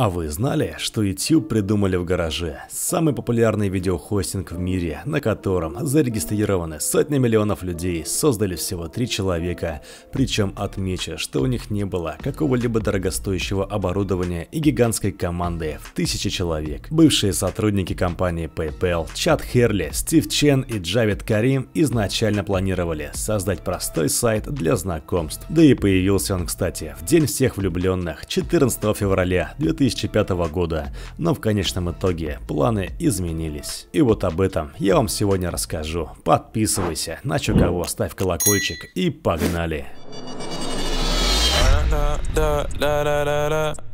А вы знали, что YouTube придумали в гараже? Самый популярный видеохостинг в мире, на котором зарегистрированы сотни миллионов людей, создали всего три человека. Причем отмечу, что у них не было какого-либо дорогостоящего оборудования и гигантской команды в тысячи человек. Бывшие сотрудники компании PayPal, Чад Херли, Стив Чен и Джавид Карим изначально планировали создать простой сайт для знакомств. Да и появился он, кстати, в День всех влюбленных 14 февраля 2000 2005 года, но в конечном итоге планы изменились. И вот об этом я вам сегодня расскажу. Подписывайся, на кого ставь колокольчик и погнали! Погнали!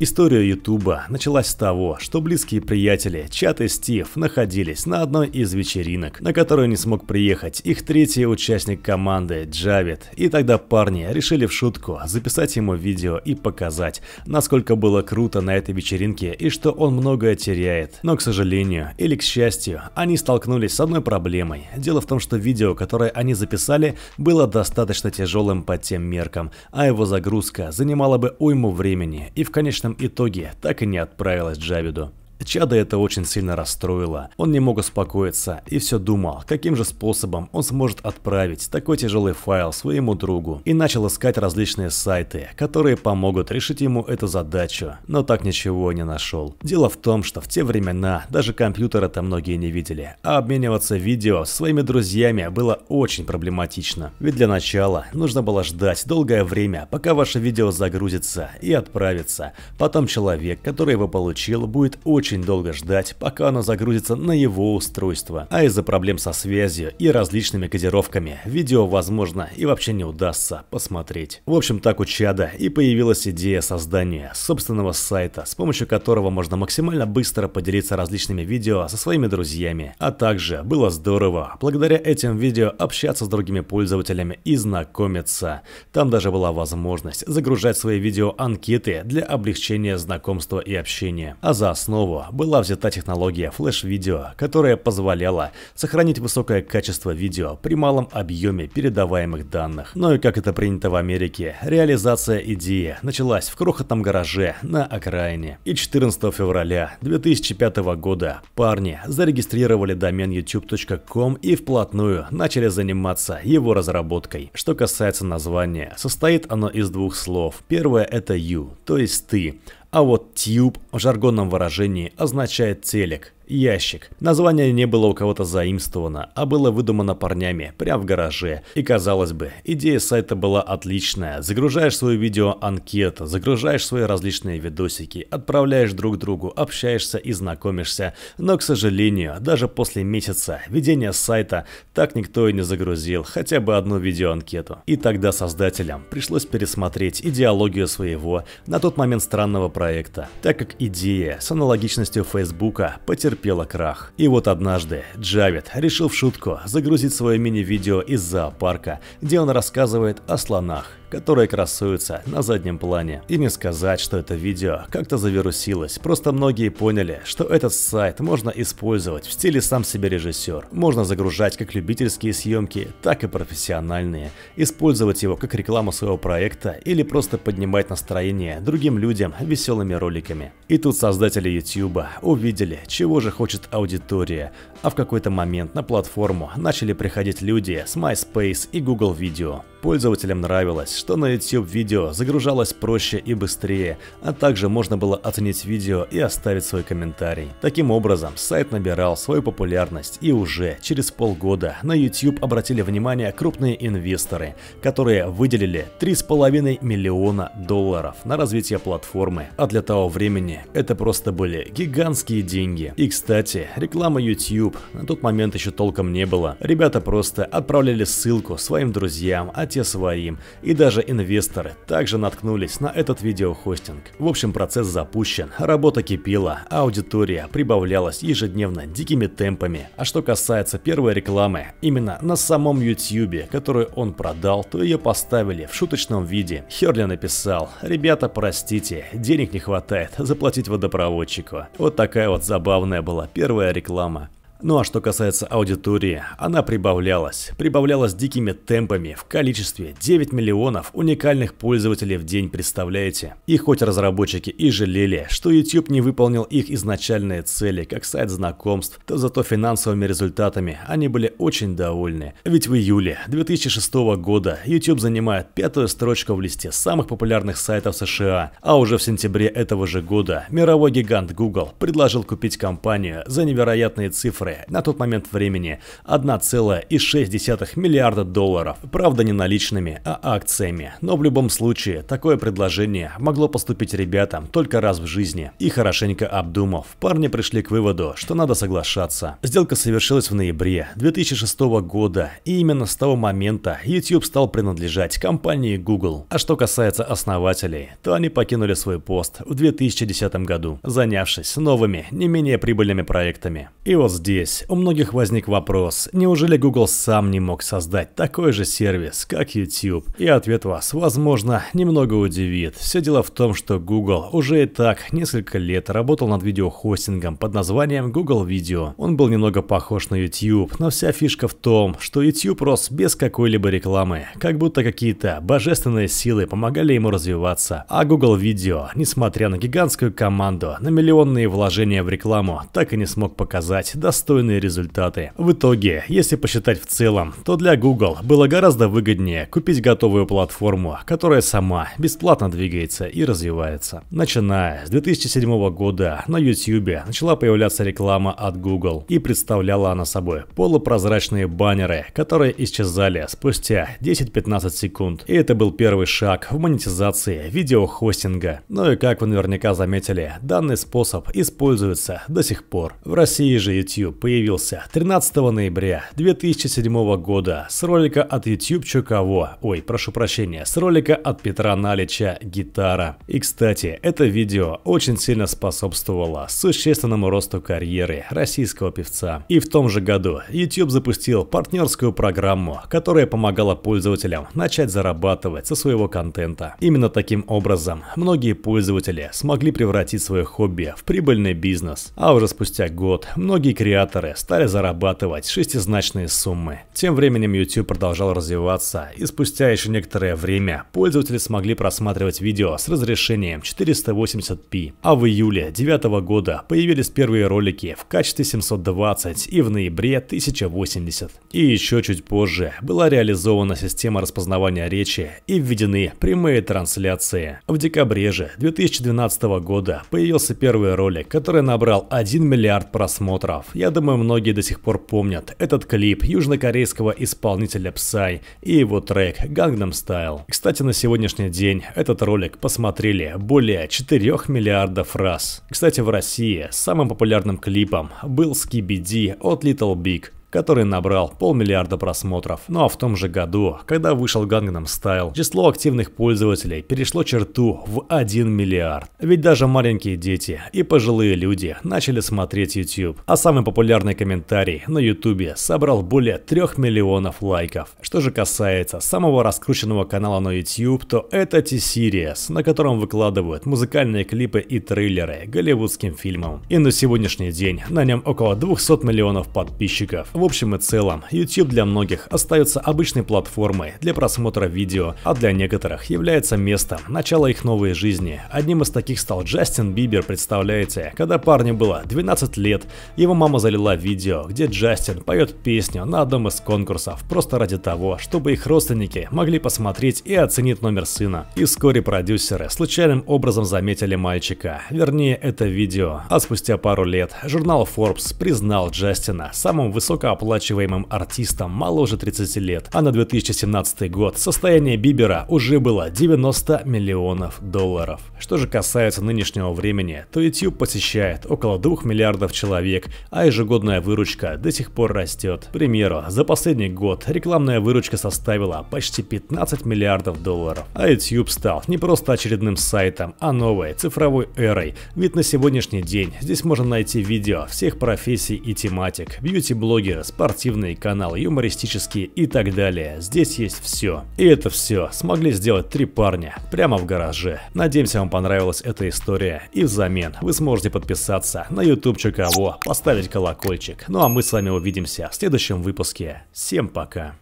История Ютуба началась с того, что близкие приятели Чат и Стив находились на одной из вечеринок, на которую не смог приехать их третий участник команды Джавид. И тогда парни решили в шутку записать ему видео и показать, насколько было круто на этой вечеринке и что он многое теряет. Но, к сожалению или к счастью, они столкнулись с одной проблемой. Дело в том, что видео, которое они записали, было достаточно тяжелым по тем меркам, а его загрузка за занимало бы уйму времени и в конечном итоге так и не отправилась Джавиду. Чада это очень сильно расстроило. Он не мог успокоиться и все думал, каким же способом он сможет отправить такой тяжелый файл своему другу. И начал искать различные сайты, которые помогут решить ему эту задачу, но так ничего не нашел. Дело в том, что в те времена даже компьютера-то многие не видели, а обмениваться видео с своими друзьями было очень проблематично. Ведь для начала нужно было ждать долгое время, пока ваше видео загрузится и отправится. Потом человек, который его получил, будет очень очень долго ждать, пока оно загрузится на его устройство. А из-за проблем со связью и различными кодировками, видео возможно и вообще не удастся посмотреть. В общем, так у Чада и появилась идея создания собственного сайта, с помощью которого можно максимально быстро поделиться различными видео со своими друзьями. А также было здорово, благодаря этим видео общаться с другими пользователями и знакомиться. Там даже была возможность загружать свои видео-анкеты для облегчения знакомства и общения. А за основу него была взята технология флеш-видео, которая позволяла сохранить высокое качество видео при малом объеме передаваемых данных. Но ну и как это принято в Америке, реализация идеи началась в крохотном гараже на окраине. И 14 февраля 2005 года парни зарегистрировали домен youtube.com и вплотную начали заниматься его разработкой. Что касается названия, состоит оно из двух слов. Первое это you, то есть ты, а вот тюб в жаргонном выражении означает телек. Ящик. Название не было у кого-то заимствовано, а было выдумано парнями, прямо в гараже. И казалось бы, идея сайта была отличная. Загружаешь свою видеоанкету, загружаешь свои различные видосики, отправляешь друг другу, общаешься и знакомишься. Но, к сожалению, даже после месяца ведения сайта так никто и не загрузил хотя бы одну видеоанкету. И тогда создателям пришлось пересмотреть идеологию своего на тот момент странного проекта, так как идея с аналогичностью Фейсбука потерпела терпела крах. И вот однажды Джавид решил в шутку загрузить свое мини-видео из зоопарка, где он рассказывает о слонах которые красуются на заднем плане. И не сказать, что это видео как-то завирусилось, просто многие поняли, что этот сайт можно использовать в стиле сам себе режиссер. Можно загружать как любительские съемки, так и профессиональные, использовать его как рекламу своего проекта или просто поднимать настроение другим людям веселыми роликами. И тут создатели YouTube увидели, чего же хочет аудитория, а в какой-то момент на платформу начали приходить люди с MySpace и Google Video. Пользователям нравилось, что на YouTube видео загружалось проще и быстрее, а также можно было оценить видео и оставить свой комментарий. Таким образом, сайт набирал свою популярность и уже через полгода на YouTube обратили внимание крупные инвесторы, которые выделили 3,5 миллиона долларов на развитие платформы, а для того времени это просто были гигантские деньги. И кстати, реклама YouTube на тот момент еще толком не было. Ребята просто отправляли ссылку своим друзьям, а те те своим, и даже инвесторы также наткнулись на этот видеохостинг. В общем, процесс запущен, работа кипела, аудитория прибавлялась ежедневно дикими темпами. А что касается первой рекламы, именно на самом YouTube, которую он продал, то ее поставили в шуточном виде. Херли написал, ребята, простите, денег не хватает заплатить водопроводчику. Вот такая вот забавная была первая реклама. Ну а что касается аудитории, она прибавлялась. Прибавлялась дикими темпами в количестве 9 миллионов уникальных пользователей в день, представляете? И хоть разработчики и жалели, что YouTube не выполнил их изначальные цели, как сайт знакомств, то зато финансовыми результатами они были очень довольны. Ведь в июле 2006 года YouTube занимает пятую строчку в листе самых популярных сайтов США, а уже в сентябре этого же года мировой гигант Google предложил купить компанию за невероятные цифры составляя на тот момент времени 1,6 миллиарда долларов, правда не наличными, а акциями. Но в любом случае, такое предложение могло поступить ребятам только раз в жизни. И хорошенько обдумав, парни пришли к выводу, что надо соглашаться. Сделка совершилась в ноябре 2006 года, и именно с того момента YouTube стал принадлежать компании Google. А что касается основателей, то они покинули свой пост в 2010 году, занявшись новыми, не менее прибыльными проектами. И вот здесь здесь, у многих возник вопрос, неужели Google сам не мог создать такой же сервис, как YouTube? И ответ вас, возможно, немного удивит. Все дело в том, что Google уже и так несколько лет работал над видеохостингом под названием Google Video. Он был немного похож на YouTube, но вся фишка в том, что YouTube рос без какой-либо рекламы, как будто какие-то божественные силы помогали ему развиваться. А Google Video, несмотря на гигантскую команду, на миллионные вложения в рекламу, так и не смог показать достаточно достойные результаты. В итоге, если посчитать в целом, то для Google было гораздо выгоднее купить готовую платформу, которая сама бесплатно двигается и развивается. Начиная с 2007 года на YouTube начала появляться реклама от Google и представляла она собой полупрозрачные баннеры, которые исчезали спустя 10-15 секунд. И это был первый шаг в монетизации видеохостинга. Ну и как вы наверняка заметили, данный способ используется до сих пор. В России же YouTube появился 13 ноября 2007 года с ролика от ютубчика Во, ой, прошу прощения, с ролика от Петра Налича «Гитара». И, кстати, это видео очень сильно способствовало существенному росту карьеры российского певца. И в том же году YouTube запустил партнерскую программу, которая помогала пользователям начать зарабатывать со своего контента. Именно таким образом многие пользователи смогли превратить свое хобби в прибыльный бизнес. А уже спустя год многие креаторы операторы стали зарабатывать шестизначные суммы. Тем временем YouTube продолжал развиваться, и спустя еще некоторое время пользователи смогли просматривать видео с разрешением 480p, а в июле 2009 года появились первые ролики в качестве 720 и в ноябре 1080. И еще чуть позже была реализована система распознавания речи и введены прямые трансляции. В декабре же 2012 года появился первый ролик, который набрал 1 миллиард просмотров. Я думаю, многие до сих пор помнят этот клип южнокорейского исполнителя Psy и его трек Gangnam Style. Кстати, на сегодняшний день этот ролик посмотрели более 4 миллиардов раз. Кстати, в России самым популярным клипом был Skibidi от Little Big – который набрал полмиллиарда просмотров. Ну а в том же году, когда вышел Gangnam Style, число активных пользователей перешло черту в 1 миллиард. Ведь даже маленькие дети и пожилые люди начали смотреть YouTube. А самый популярный комментарий на YouTube собрал более 3 миллионов лайков. Что же касается самого раскрученного канала на YouTube, то это T-Series, на котором выкладывают музыкальные клипы и трейлеры голливудским фильмам. И на сегодняшний день на нем около 200 миллионов подписчиков. В общем и целом, YouTube для многих остается обычной платформой для просмотра видео, а для некоторых является местом начала их новой жизни. Одним из таких стал Джастин Бибер, представляете? Когда парню было 12 лет, его мама залила видео, где Джастин поет песню на одном из конкурсов, просто ради того, чтобы их родственники могли посмотреть и оценить номер сына. И вскоре продюсеры случайным образом заметили мальчика, вернее это видео. А спустя пару лет журнал Forbes признал Джастина самым высокооплачиваемым высокооплачиваемым артистом уже 30 лет, а на 2017 год состояние Бибера уже было 90 миллионов долларов. Что же касается нынешнего времени, то YouTube посещает около 2 миллиардов человек, а ежегодная выручка до сих пор растет. К примеру, за последний год рекламная выручка составила почти 15 миллиардов долларов. А YouTube стал не просто очередным сайтом, а новой цифровой эрой, ведь на сегодняшний день здесь можно найти видео всех профессий и тематик, бьюти-блогеры, спортивные каналы, юмористические и так далее. Здесь есть все. И это все смогли сделать три парня прямо в гараже. Надеемся, вам понравилась эта история. И взамен вы сможете подписаться на ютубчик Аво, поставить колокольчик. Ну а мы с вами увидимся в следующем выпуске. Всем пока!